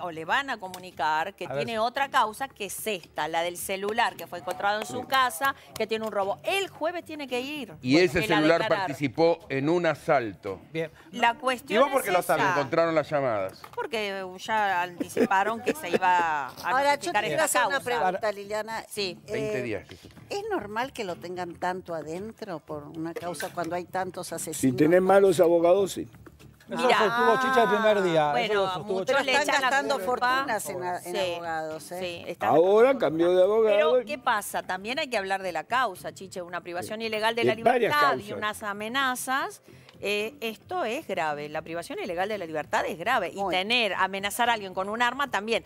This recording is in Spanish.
o le van a comunicar que tiene otra causa que es esta, la del celular que fue encontrado en su casa, que tiene un robo. El jueves tiene que ir. Y ese celular participó en un asalto. Bien. La cuestión ¿Y vos por lo saben? Encontraron las llamadas. Porque ya anticiparon que se iba a Ahora, yo te hacer una pregunta, Liliana. Sí. 20 eh, días. ¿Es normal que lo tengan tanto adentro por una causa cuando hay tantos asesinos? Si tenés malos abogados, sí. Mira, el primer día. Bueno, están gastando fortunas en, abogados. ¿eh? Ahora cambió de abogado. Pero, ¿qué pasa? También hay que hablar de la causa, Chiche. una privación ilegal de, la libertad y unas amenazas. Eh, esto es grave, la privación ilegal de la libertad es grave. y tener, amenazar a alguien con un arma también.